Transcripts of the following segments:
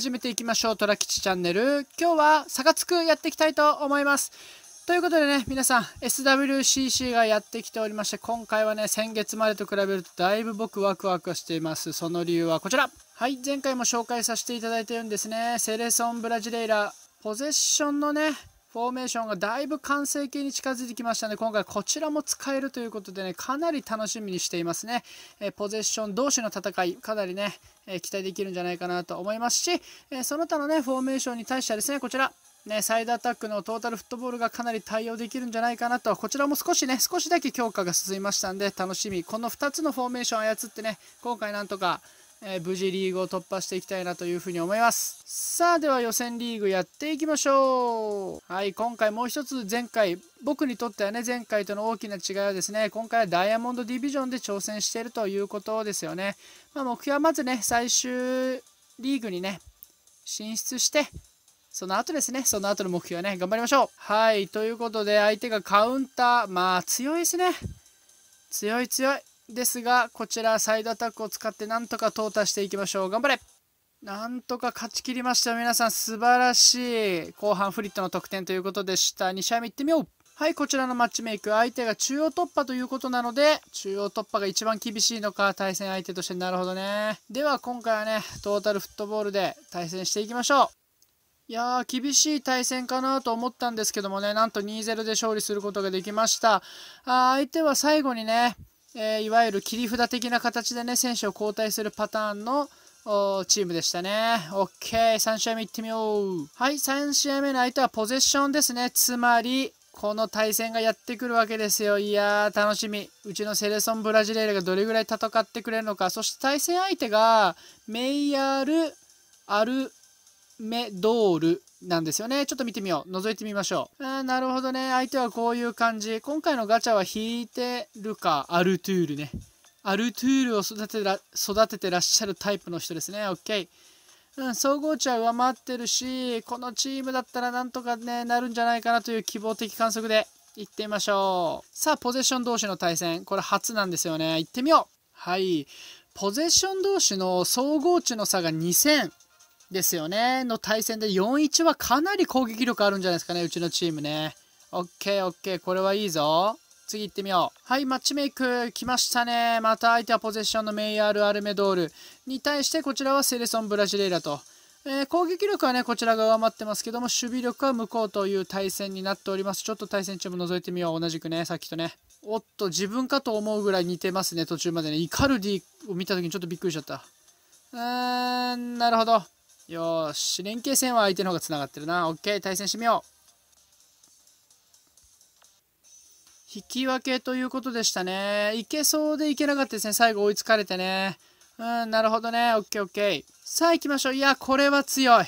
始めていきましょう。トラ吉チャンネル。今日はサガツクやっていきたいと思います。ということでね、皆さん SWCC がやってきておりまして、今回はね、先月までと比べるとだいぶ僕ワクワクしています。その理由はこちら。はい、前回も紹介させていただいたようにですね、セレソン・ブラジレイラ、ポゼッションのね、フォーメーションがだいぶ完成形に近づいてきましたので、今回こちらも使えるということでね、かなり楽しみにしていますね。えポゼッション同士の戦い、かなりね、え期待できるんじゃないかなと思いますし、えその他のね、フォーメーションに対してはですね、こちら、ね、サイドアタックのトータルフットボールがかなり対応できるんじゃないかなと、こちらも少しね、少しだけ強化が進みましたんで、楽しみ。この2つのフォーメーション操ってね、今回なんとか、えー、無事リーグを突破していきたいなというふうに思います。さあ、では予選リーグやっていきましょう。はい、今回もう一つ前回、僕にとってはね、前回との大きな違いはですね、今回はダイヤモンドディビジョンで挑戦しているということですよね。まあ、目標はまずね、最終リーグにね、進出して、その後ですね、その後の目標はね、頑張りましょう。はい、ということで、相手がカウンター、まあ強いですね。強い強い。ですが、こちらサイドアタックを使ってなんとか淘汰していきましょう。頑張れなんとか勝ちきりました皆さん素晴らしい後半フリットの得点ということでした2試合目いってみようはいこちらのマッチメイク相手が中央突破ということなので中央突破が一番厳しいのか対戦相手としてなるほどねでは今回はねトータルフットボールで対戦していきましょういやー厳しい対戦かなと思ったんですけどもねなんと2-0で勝利することができましたあ相手は最後にねえいわゆる切り札的な形でね、選手を交代するパターンのチームでしたね。OK、3試合目いってみよう。はい、3試合目の相手はポゼッションですね。つまり、この対戦がやってくるわけですよ。いやー、楽しみ。うちのセレソン・ブラジレールがどれぐらい戦ってくれるのか。そして対戦相手が、メイヤール・アルメドールなんですよね。ちょっと見てみよう。覗いてみましょう。あなるほどね。相手はこういう感じ。今回のガチャは引いてるか、アルトゥールね。アルトゥールを育てら育ててらっしゃるタイプの人ですね。OK。うん、総合値は上回ってるし、このチームだったらなんとかね、なるんじゃないかなという希望的観測でいってみましょう。さあ、ポゼッション同士の対戦。これ初なんですよね。いってみよう。はい。ポゼッション同士の総合値の差が2000。ですよね。の対戦で4-1はかなり攻撃力あるんじゃないですかね、うちのチームね。オッケーオッケー、これはいいぞ。次行ってみよう。はい、マッチメイク、来ましたね。また相手はポゼッションのメイヤール・アルメドールに対して、こちらはセレソン・ブラジレイラと。えー、攻撃力はね、こちらが上回ってますけども、守備力は向こうという対戦になっております。ちょっと対戦中も覗いてみよう。同じくね、さっきとね。おっと、自分かと思うぐらい似てますね、途中までね。イカルディを見た時にちょっとびっくりしちゃった。うーん、なるほど。よし、連携戦は相手の方がつながってるな。オッケー、対戦してみよう。引き分けということでしたね。いけそうでいけなかったですね。最後追いつかれてね。うん、なるほどね。オッケーオッケー。さあ行きましょう。いや、これは強い。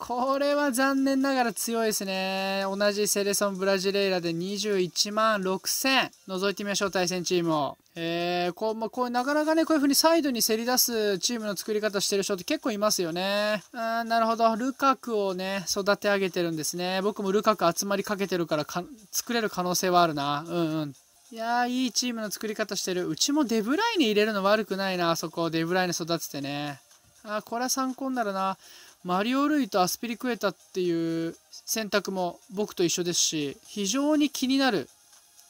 これは残念ながら強いですね。同じセレソンブラジレイラで21万6000。覗いてみましょう、対戦チームを。えー、こう、まあ、こう、なかなかね、こういう風にサイドに競り出すチームの作り方してる人って結構いますよね。あーなるほど。ルカクをね、育て上げてるんですね。僕もルカク集まりかけてるから作れる可能性はあるな。うんうん。いやー、いいチームの作り方してる。うちもデブライネ入れるの悪くないな、あそこ。デブライネ育ててね。あー、これは参考になるな。マリオ・ルイとアスピリクエタっていう選択も僕と一緒ですし非常に気になる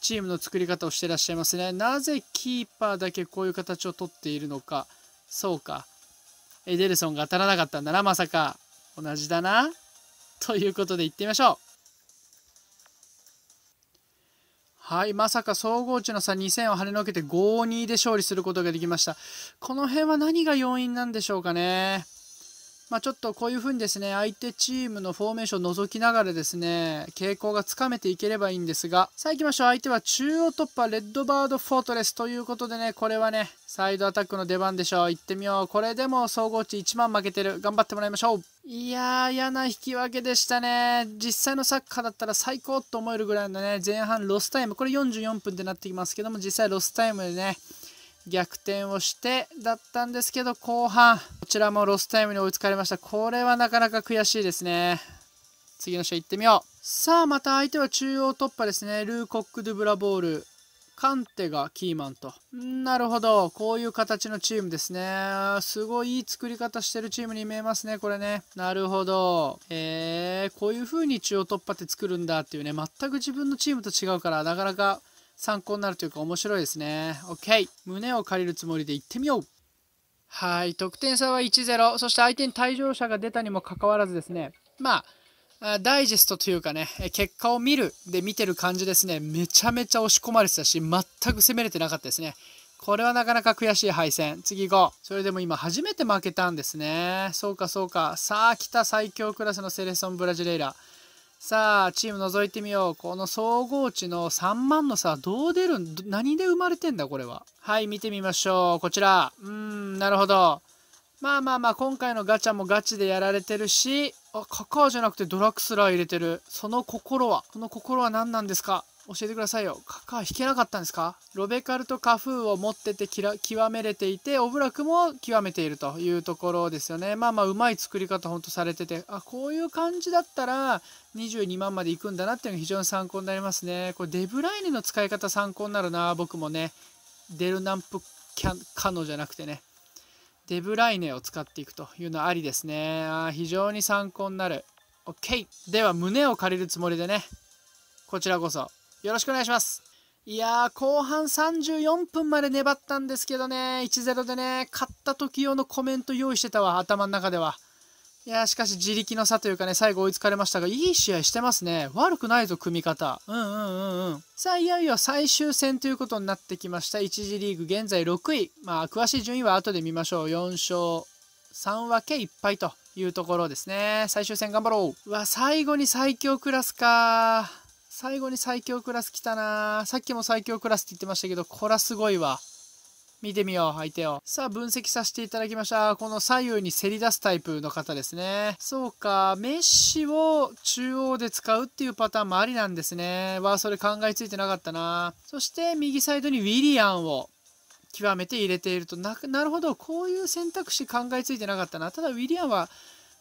チームの作り方をしてらっしゃいますねなぜキーパーだけこういう形をとっているのかそうかエデルソンが当たらなかったんだなまさか同じだなということで行ってみましょうはい、まさか総合値の差2000を跳ねのけて5-2で勝利することができました。この辺は何が要因なんでしょうかね。まあ、ちょっとこういうふうにですね、相手チームのフォーメーションを覗きながらですね、傾向がつかめていければいいんですが、さあ行きましょう。相手は中央突破、レッドバードフォートレスということでね、これはね、サイドアタックの出番でしょう。行ってみよう。これでも総合値1万負けてる。頑張ってもらいましょう。いやー、嫌な引き分けでしたね。実際のサッカーだったら最高と思えるぐらいのね、前半ロスタイム、これ44分ってなってきますけども、実際ロスタイムでね、逆転をしてだったんですけど後半こちらもロスタイムに追いつかれましたこれはなかなか悔しいですね次の試合行ってみようさあまた相手は中央突破ですねルー・コック・ドゥ・ブラボールカンテがキーマンとなるほどこういう形のチームですねすごいいい作り方してるチームに見えますねこれねなるほどへえこういう風に中央突破って作るんだっていうね全く自分のチームと違うからなかなか参考になるというか面白いですね。OK! 胸を借りるつもりで行ってみようはい、得点差は1-0、そして相手に退場者が出たにもかかわらずですね、まあ、ダイジェストというかね、結果を見るで見てる感じですね、めちゃめちゃ押し込まれてたし、全く攻めれてなかったですね。これはなかなか悔しい敗戦。次行こう。それでも今初めて負けたんですね。そうかそうか。さあ、来た最強クラスのセレソン・ブラジレイラ。さあ、チーム覗いてみよう。この総合値の3万の差、どう出るん何で生まれてんだ、これは。はい、見てみましょう。こちら。うーん、なるほど。まあまあまあ、今回のガチャもガチでやられてるし、あ、カカアじゃなくてドラクスラー入れてる。その心は、この心は何なんですか教えてくださいよ。カカー弾けなかったんですかロベカルとカフーを持ってて極めれていて、オブラクも極めているというところですよね。まあまあ、うまい作り方ほんとされてて、あ、こういう感じだったら22万までいくんだなっていうのが非常に参考になりますね。これデブライネの使い方参考になるな、僕もね。デルナンプキャカノじゃなくてね。デブライネを使っていくというのはありですね。あ非常に参考になる。OK! では、胸を借りるつもりでね。こちらこそ。よろしくお願いします。いやー、後半34分まで粘ったんですけどね、1-0でね、勝った時用のコメント用意してたわ、頭の中では。いやー、しかし自力の差というかね、最後追いつかれましたが、いい試合してますね。悪くないぞ、組み方。うんうんうんうん。さあ、いよいよ最終戦ということになってきました。1次リーグ現在6位。まあ、詳しい順位は後で見ましょう。4勝3分け1敗というところですね。最終戦頑張ろう。うわ、最後に最強クラスか最後に最強クラス来たなさっきも最強クラスって言ってましたけど、こらすごいわ。見てみよう、相手を。さあ、分析させていただきました。この左右に競り出すタイプの方ですね。そうか、メッシを中央で使うっていうパターンもありなんですね。わあ、それ考えついてなかったな。そして、右サイドにウィリアンを極めて入れていると。な、なるほど、こういう選択肢考えついてなかったな。ただ、ウィリアンは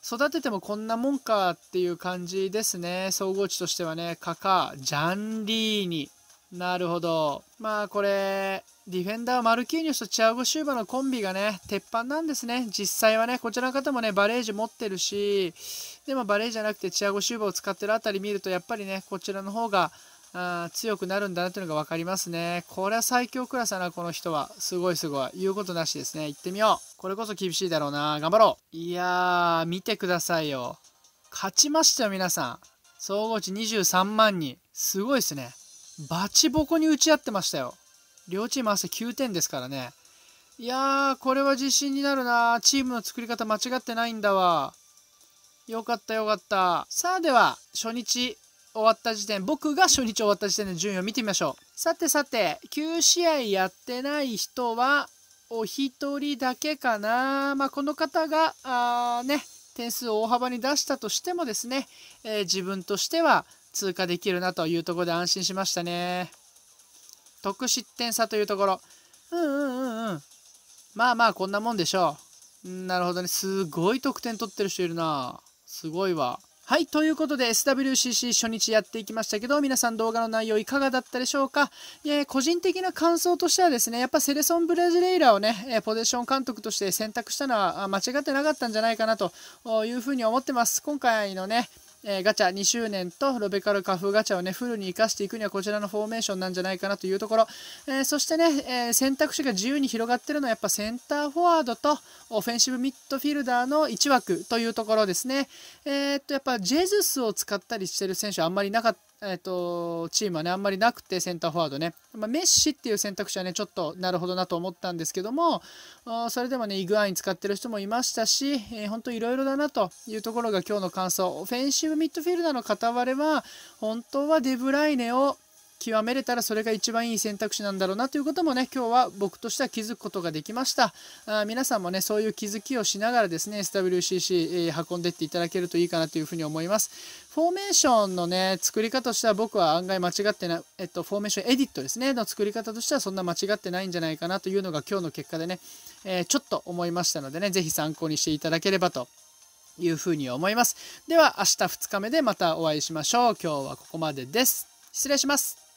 育ててもこんなもんかっていう感じですね。総合値としてはね、カカ、ジャンリーニ。なるほど。まあこれ、ディフェンダーマルキーニョスとチアゴ・シューバのコンビがね、鉄板なんですね。実際はね、こちらの方もね、バレージ持ってるし、でもバレーじゃなくてチアゴ・シューバを使ってるあたり見ると、やっぱりね、こちらの方が、あ強くなるんだなというのが分かりますね。これは最強クラスだな、この人は。すごいすごい。言うことなしですね。行ってみよう。これこそ厳しいだろうな。頑張ろう。いやー、見てくださいよ。勝ちましたよ、皆さん。総合値23万人。すごいですね。バチボコに打ち合ってましたよ。両チーム合わせ9点ですからね。いやー、これは自信になるな。チームの作り方間違ってないんだわ。よかったよかった。さあでは、初日終わった時点、僕が初日終わった時点で順位を見てみましょう。さてさて、9試合やってない人は、お一人だけかな。まあ、この方が、あね、点数を大幅に出したとしてもですね、えー、自分としては通過できるなというところで安心しましたね。得失点差というところ。うんうんうんうん。まあまあ、こんなもんでしょう。なるほどね。すごい得点取ってる人いるな。すごいわ。はい、ということで SWCC 初日やっていきましたけど、皆さん動画の内容いかがだったでしょうか、個人的な感想としてはですね、やっぱセレソン・ブラジレイラをね、えポゼション監督として選択したのは間違ってなかったんじゃないかなというふうに思ってます。今回のね、えー、ガチャ2周年とロベカルカフガチャをね、フルに活かしていくにはこちらのフォーメーションなんじゃないかなというところ、えー、そしてね、えー、選択肢が自由に広がってるのはやっぱセンターフォワードとオフェンシブミッドフィルダーの1枠というところですね。えっと、やっぱジェズスを使ったりしてる選手あんまりなかったえーと、チームはねあんまりなくてセンターフォワードね、まあ、メッシっていう選択肢はねちょっとなるほどなと思ったんですけどもそれでもねイグアイン使ってる人もいましたし、え本当いろいろだなというところが今日の感想オフェンシブミッドフィルダーの片割れは本当はデブライネを極めれたらそれが一番いい選択肢なんだろうなということもね今日は僕としては気づくことができましたあ皆さんもねそういう気づきをしながらですね SWCC、えー、運んでっていただけるといいかなというふうに思いますフォーメーションのね作り方としては僕は案外間違ってない、えっと、フォーメーションエディットですねの作り方としてはそんな間違ってないんじゃないかなというのが今日の結果でね、えー、ちょっと思いましたのでね是非参考にしていただければというふうに思いますでは明日2日目でまたお会いしましょう今日はここまでです失礼します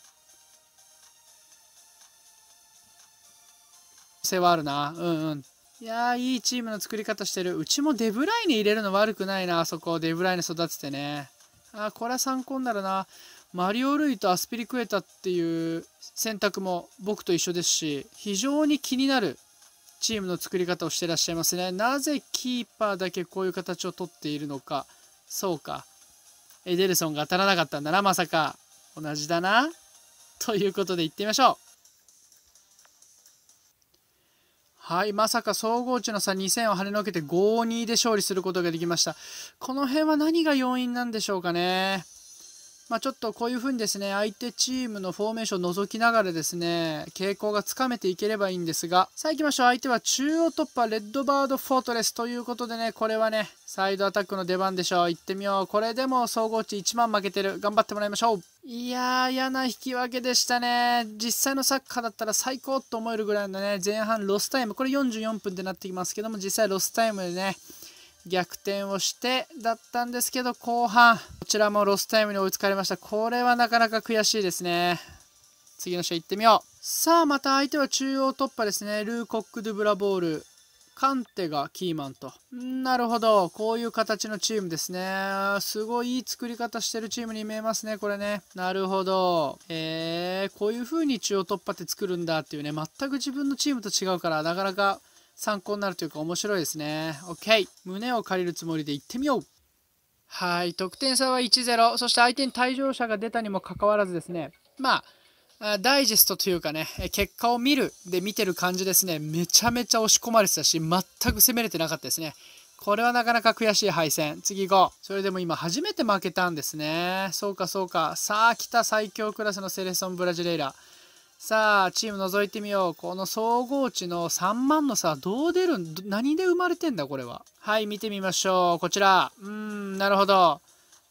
性はあるな。うんうん。いやー、いいチームの作り方してる。うちもデブライネ入れるの悪くないな、あそこ。デブライネ育ててね。あー、これは参考になるな。マリオ・ルイとアスピリクエタっていう選択も僕と一緒ですし、非常に気になるチームの作り方をしてらっしゃいますね。なぜキーパーだけこういう形をとっているのか。そうか。エデルソンが当たらなかったんだな、まさか。同じだな。ということで行ってみましょう。はい、まさか総合値の差2000を跳ねのけて5-2で勝利することができました。この辺は何が要因なんでしょうかね。まあ、ちょっとこういうふうにですね、相手チームのフォーメーションを覗きながらですね、傾向がつかめていければいいんですが、さあ行きましょう。相手は中央突破、レッドバードフォートレスということでね、これはね、サイドアタックの出番でしょう。行ってみよう。これでも総合値1万負けてる。頑張ってもらいましょう。いやー、嫌な引き分けでしたね。実際のサッカーだったら最高と思えるぐらいのね、前半ロスタイム、これ44分ってなってきますけども、実際ロスタイムでね、逆転をしてだったんですけど後半こちらもロスタイムに追いつかれましたこれはなかなか悔しいですね次の試合行ってみようさあまた相手は中央突破ですねルー・コック・ドゥ・ブラボールカンテがキーマンとなるほどこういう形のチームですねすごいいい作り方してるチームに見えますねこれねなるほどえー、こういう風に中央突破って作るんだっていうね全く自分のチームと違うからなかなか参考になるというか面白いですね。OK! 胸を借りるつもりで行ってみようはい、得点差は1-0、そして相手に退場者が出たにもかかわらずですね、まあ、ダイジェストというかね、結果を見るで見てる感じですね、めちゃめちゃ押し込まれてたし、全く攻めれてなかったですね。これはなかなか悔しい敗戦。次行こう。それでも今初めて負けたんですね。そうかそうか。さあ、来た最強クラスのセレソン・ブラジレイラ。さあ、チーム覗いてみよう。この総合値の3万のさ、どう出るん何で生まれてんだ、これは。はい、見てみましょう。こちら。うーん、なるほど。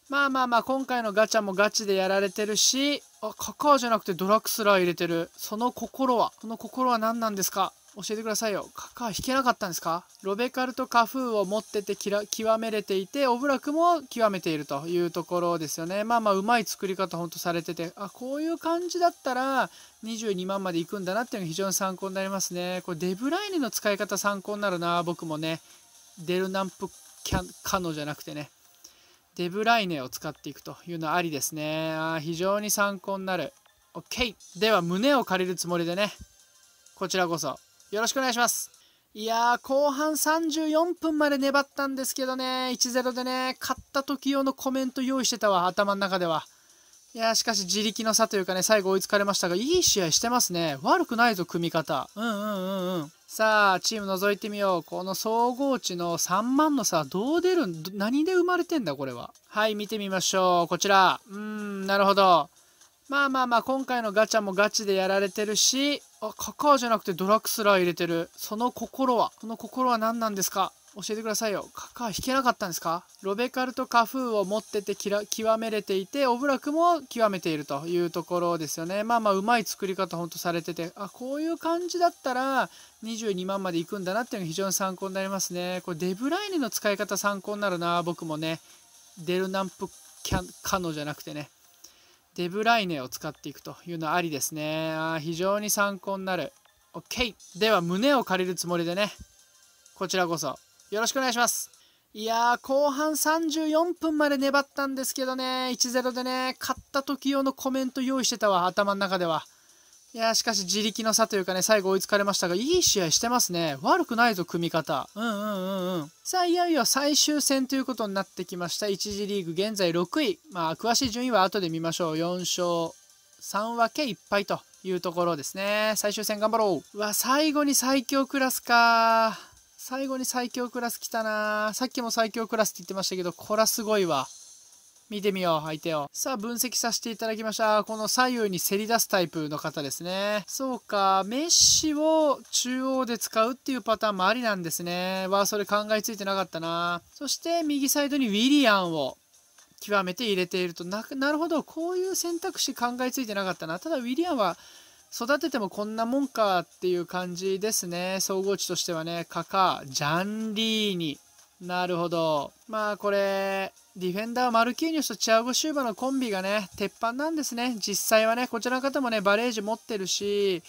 まあまあまあ、今回のガチャもガチでやられてるし、あ、カカオじゃなくてドラクスラー入れてる。その心は、この心は何なんですか教えてくださいよ。カカー弾けなかったんですかロベカルとカフーを持ってて極めれていて、オブラクも極めているというところですよね。まあまあ、うまい作り方ほんとされてて、あ、こういう感じだったら22万までいくんだなっていうのが非常に参考になりますね。これデブライネの使い方参考になるな、僕もね。デルナンプキャカノじゃなくてね。デブライネを使っていくというのはありですね。あ非常に参考になる。OK! では、胸を借りるつもりでね。こちらこそ。よろしくお願いします。いやー、後半34分まで粘ったんですけどね、1-0でね、勝った時用のコメント用意してたわ、頭の中では。いやー、しかし自力の差というかね、最後追いつかれましたが、いい試合してますね。悪くないぞ、組み方。うんうんうんうん。さあ、チーム覗いてみよう。この総合値の3万の差、どう出るん何で生まれてんだ、これは。はい、見てみましょう。こちら。うーん、なるほど。まあまあまあ、今回のガチャもガチでやられてるし、あ、カカアじゃなくてドラクスラー入れてる。その心は、その心は何なんですか教えてくださいよ。カカア弾けなかったんですかロベカルとカフーを持ってて極めれていて、オブラクも極めているというところですよね。まあまあ、うまい作り方ほんとされてて、あ、こういう感じだったら、22万まで行くんだなっていうのが非常に参考になりますね。これ、デブライネの使い方参考になるな、僕もね。デルナンプキャノじゃなくてね。デブライネを使っていくというのはありですね。あ非常に参考になる。OK! では、胸を借りるつもりでね、こちらこそよろしくお願いします。いやー、後半34分まで粘ったんですけどね、1-0でね、勝った時用のコメント用意してたわ、頭の中では。いやしかし自力の差というかね、最後追いつかれましたが、いい試合してますね。悪くないぞ、組み方。うんうんうんうん。さあ、いよいよ最終戦ということになってきました。1次リーグ現在6位。まあ、詳しい順位は後で見ましょう。4勝3分け1敗というところですね。最終戦頑張ろう。うわ、最後に最強クラスか最後に最強クラス来たなさっきも最強クラスって言ってましたけど、こらすごいわ。見てみよう、相手を。さあ、分析させていただきました。この左右にせり出すタイプの方ですね。そうか、メッシを中央で使うっていうパターンもありなんですね。わあ、それ考えついてなかったな。そして、右サイドにウィリアンを極めて入れているとなるほどこういう選択肢考えついてなかったなただウィリアンは育ててもこんなもんかっていう感じですね総合値としてはねカカジャンリーニなるほど。まあこれ、ディフェンダーマルキーニョスとチアゴ・シューバのコンビがね、鉄板なんですね。実際はね、こちらの方もね、バレージ持ってるし、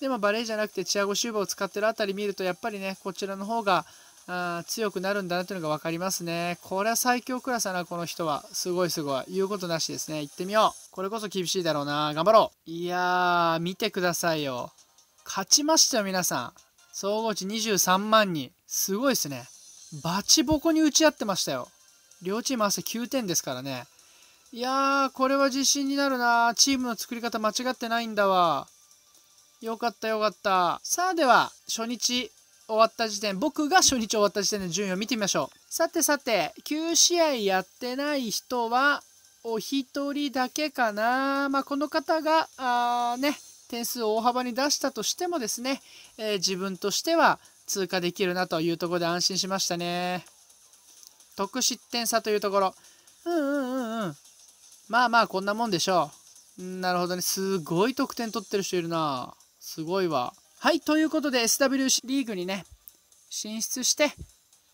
でもバレーじゃなくてチアゴ・シューバを使ってるあたり見ると、やっぱりね、こちらの方があ強くなるんだなというのが分かりますね。これは最強クラスだな、この人は。すごいすごい。言うことなしですね。行ってみよう。これこそ厳しいだろうな。頑張ろう。いやー、見てくださいよ。勝ちましたよ、皆さん。総合値23万人。すごいですね。バチボコに打ち合ってましたよ。両チーム合わせ9点ですからね。いやー、これは自信になるなチームの作り方間違ってないんだわ。よかったよかった。さあでは、初日終わった時点、僕が初日終わった時点で順位を見てみましょう。さてさて、9試合やってない人は、お一人だけかな。まあ、この方が、あね、点数を大幅に出したとしてもですね、えー、自分としては、通過できるなというところで安心しましたね。得失点差というところ。うんうんうんうん。まあまあこんなもんでしょう。なるほどね。すごい得点取ってる人いるな。すごいわ。はい、ということで SW リーグにね、進出して、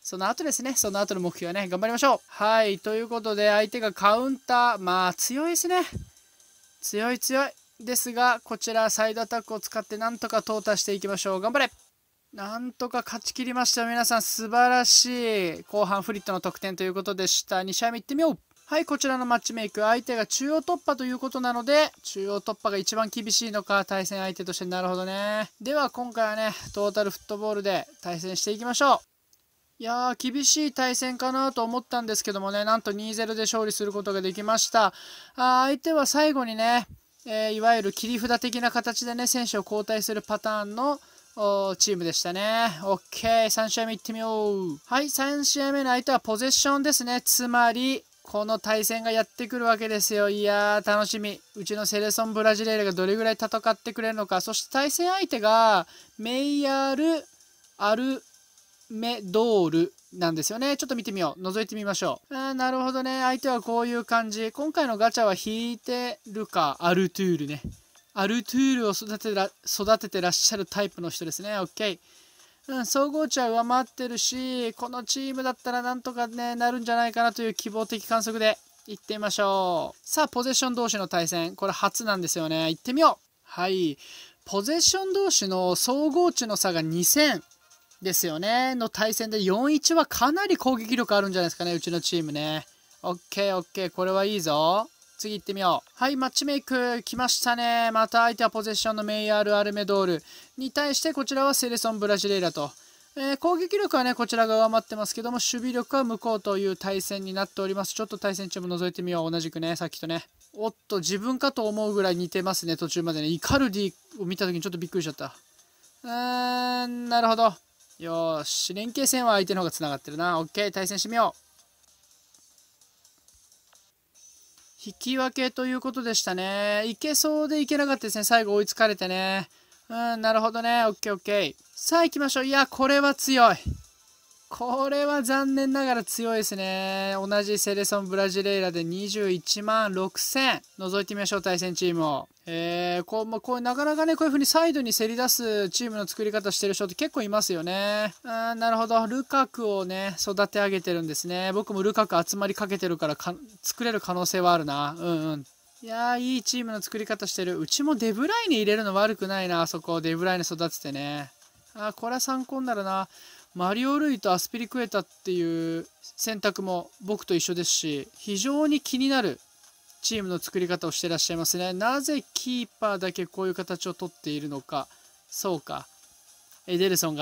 その後ですね、その後の目標はね、頑張りましょう。はい、ということで相手がカウンター、まあ強いですね。強い強い。ですが、こちらサイドアタックを使ってなんとか淘汰していきましょう。頑張れなんとか勝ち切りました。皆さん、素晴らしい後半フリットの得点ということでした。2試合目行ってみよう。はい、こちらのマッチメイク、相手が中央突破ということなので、中央突破が一番厳しいのか、対戦相手としてなるほどね。では、今回はね、トータルフットボールで対戦していきましょう。いやー、厳しい対戦かなと思ったんですけどもね、なんと2-0で勝利することができました。あ相手は最後にね、えー、いわゆる切り札的な形でね、選手を交代するパターンの、おチームでしたね。OK。3試合目いってみよう。はい。3試合目の相手はポゼッションですね。つまり、この対戦がやってくるわけですよ。いやー、楽しみ。うちのセレソン・ブラジレールがどれぐらい戦ってくれるのか。そして対戦相手が、メイヤール・アル・メドールなんですよね。ちょっと見てみよう。覗いてみましょう。あなるほどね。相手はこういう感じ。今回のガチャは引いてるか、アルトゥールね。アルトゥールを育てら育ててらっしゃるタイプの人ですね。OK。うん、総合値は上回ってるし、このチームだったらなんとかね、なるんじゃないかなという希望的観測でいってみましょう。さあ、ポゼッション同士の対戦。これ初なんですよね。いってみよう。はい。ポゼッション同士の総合値の差が2000ですよね。の対戦で4-1はかなり攻撃力あるんじゃないですかね。うちのチームね。オッケーオッケー。これはいいぞ。次行ってみよう。はい、マッチメイク。来ましたね。また相手はポゼッションのメイヤール・アルメドール。に対してこちらはセレソン・ブラジレイラと。えー、攻撃力はね、こちらが上回ってますけども、守備力は向こうという対戦になっております。ちょっと対戦中も覗いてみよう。同じくね、さっきとね。おっと、自分かと思うぐらい似てますね、途中までね。イカルディを見た時にちょっとびっくりしちゃった。うーん、なるほど。よし、連携戦は相手の方が繋がってるな。オッケー、対戦してみよう。引き分けということでしたね。いけそうでいけなかったですね。最後追いつかれてね。うん、なるほどね。オッケーオッケー。さあ行きましょう。いや、これは強い。これは残念ながら強いですね。同じセレソン・ブラジレイラで21万6000。覗いてみましょう、対戦チームを。えー、こう、まあ、こう、なかなかね、こういう風にサイドに競り出すチームの作り方してる人って結構いますよね。うん、なるほど。ルカクをね、育て上げてるんですね。僕もルカク集まりかけてるから作れる可能性はあるな。うんうん。いやー、いいチームの作り方してる。うちもデブライに入れるの悪くないな、あそこ。デブライに育ててね。あー、これは参考になるな。マリオ・ルイとアスピリクエタっていう選択も僕と一緒ですし、非常に気になるチームの作り方をしてらっしゃいますね。なぜキーパーだけこういう形をとっているのか。そうか。エデルソンが